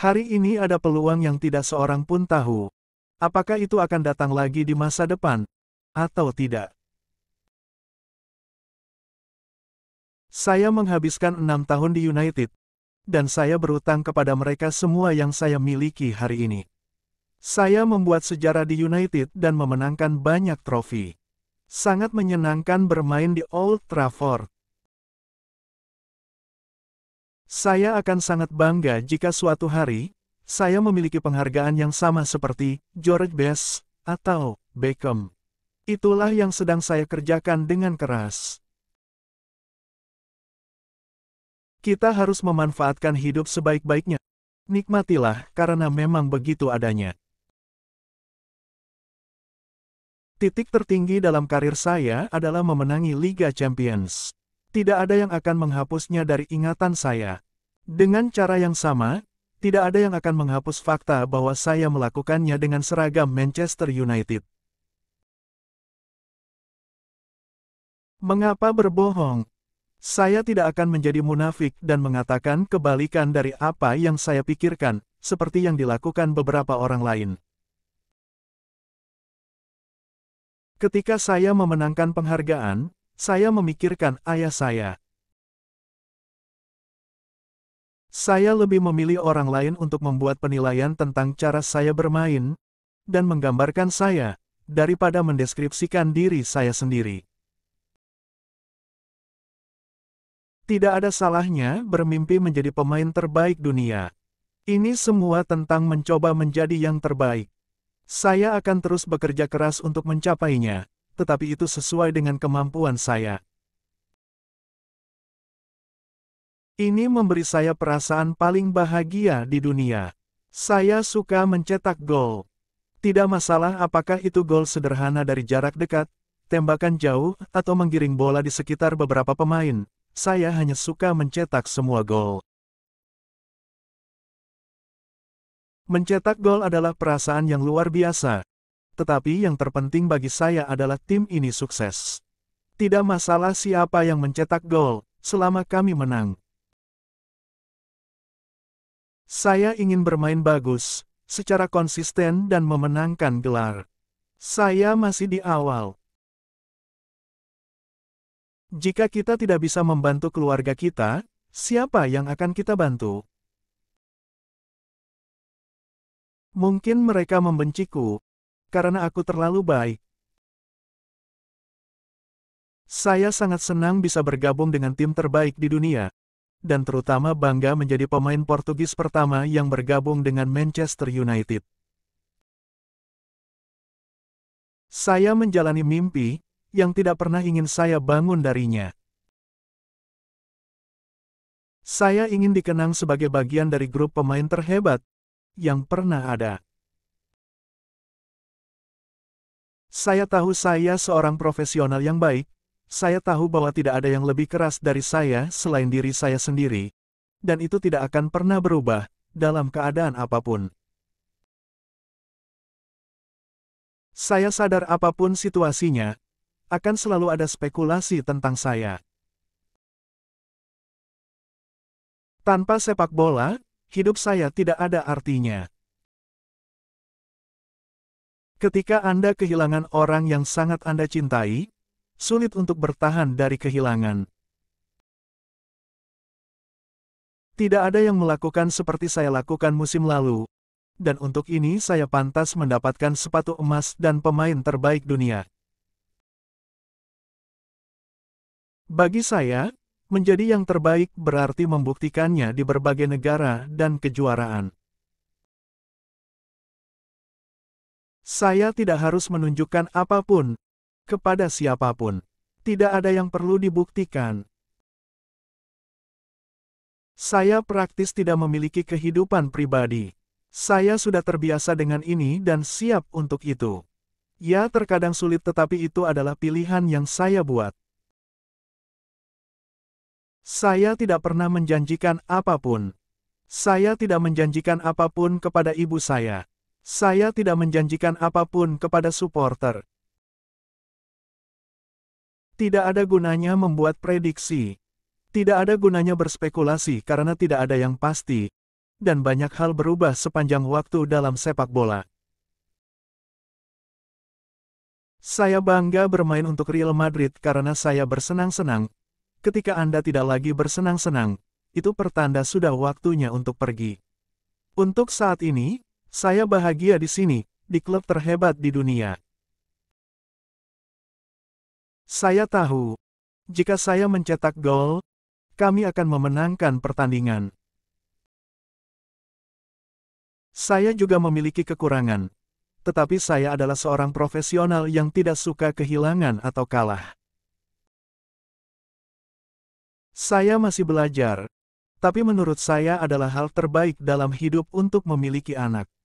Hari ini ada peluang yang tidak seorang pun tahu. Apakah itu akan datang lagi di masa depan? Atau tidak? Saya menghabiskan enam tahun di United, dan saya berutang kepada mereka semua yang saya miliki hari ini. Saya membuat sejarah di United dan memenangkan banyak trofi. Sangat menyenangkan bermain di Old Trafford. Saya akan sangat bangga jika suatu hari, saya memiliki penghargaan yang sama seperti George Best atau Beckham. Itulah yang sedang saya kerjakan dengan keras. Kita harus memanfaatkan hidup sebaik-baiknya. Nikmatilah karena memang begitu adanya. Titik tertinggi dalam karir saya adalah memenangi Liga Champions. Tidak ada yang akan menghapusnya dari ingatan saya. Dengan cara yang sama, tidak ada yang akan menghapus fakta bahwa saya melakukannya dengan seragam Manchester United. Mengapa berbohong? Saya tidak akan menjadi munafik dan mengatakan kebalikan dari apa yang saya pikirkan, seperti yang dilakukan beberapa orang lain. Ketika saya memenangkan penghargaan, saya memikirkan ayah saya. Saya lebih memilih orang lain untuk membuat penilaian tentang cara saya bermain, dan menggambarkan saya, daripada mendeskripsikan diri saya sendiri. Tidak ada salahnya bermimpi menjadi pemain terbaik dunia. Ini semua tentang mencoba menjadi yang terbaik. Saya akan terus bekerja keras untuk mencapainya, tetapi itu sesuai dengan kemampuan saya. Ini memberi saya perasaan paling bahagia di dunia. Saya suka mencetak gol. Tidak masalah apakah itu gol sederhana dari jarak dekat, tembakan jauh, atau menggiring bola di sekitar beberapa pemain. Saya hanya suka mencetak semua gol. Mencetak gol adalah perasaan yang luar biasa. Tetapi yang terpenting bagi saya adalah tim ini sukses. Tidak masalah siapa yang mencetak gol, selama kami menang. Saya ingin bermain bagus, secara konsisten dan memenangkan gelar. Saya masih di awal. Jika kita tidak bisa membantu keluarga kita, siapa yang akan kita bantu? Mungkin mereka membenciku, karena aku terlalu baik. Saya sangat senang bisa bergabung dengan tim terbaik di dunia dan terutama bangga menjadi pemain Portugis pertama yang bergabung dengan Manchester United. Saya menjalani mimpi yang tidak pernah ingin saya bangun darinya. Saya ingin dikenang sebagai bagian dari grup pemain terhebat yang pernah ada. Saya tahu saya seorang profesional yang baik, saya tahu bahwa tidak ada yang lebih keras dari saya selain diri saya sendiri, dan itu tidak akan pernah berubah, dalam keadaan apapun. Saya sadar apapun situasinya, akan selalu ada spekulasi tentang saya. Tanpa sepak bola, hidup saya tidak ada artinya. Ketika Anda kehilangan orang yang sangat Anda cintai, sulit untuk bertahan dari kehilangan. Tidak ada yang melakukan seperti saya lakukan musim lalu. Dan untuk ini saya pantas mendapatkan sepatu emas dan pemain terbaik dunia. Bagi saya, menjadi yang terbaik berarti membuktikannya di berbagai negara dan kejuaraan. Saya tidak harus menunjukkan apapun, kepada siapapun. Tidak ada yang perlu dibuktikan. Saya praktis tidak memiliki kehidupan pribadi. Saya sudah terbiasa dengan ini dan siap untuk itu. Ya terkadang sulit tetapi itu adalah pilihan yang saya buat. Saya tidak pernah menjanjikan apapun. Saya tidak menjanjikan apapun kepada ibu saya. Saya tidak menjanjikan apapun kepada supporter. Tidak ada gunanya membuat prediksi. Tidak ada gunanya berspekulasi karena tidak ada yang pasti, dan banyak hal berubah sepanjang waktu dalam sepak bola. Saya bangga bermain untuk Real Madrid karena saya bersenang-senang. Ketika Anda tidak lagi bersenang-senang, itu pertanda sudah waktunya untuk pergi. Untuk saat ini, saya bahagia di sini, di klub terhebat di dunia. Saya tahu, jika saya mencetak gol, kami akan memenangkan pertandingan. Saya juga memiliki kekurangan, tetapi saya adalah seorang profesional yang tidak suka kehilangan atau kalah. Saya masih belajar, tapi menurut saya adalah hal terbaik dalam hidup untuk memiliki anak.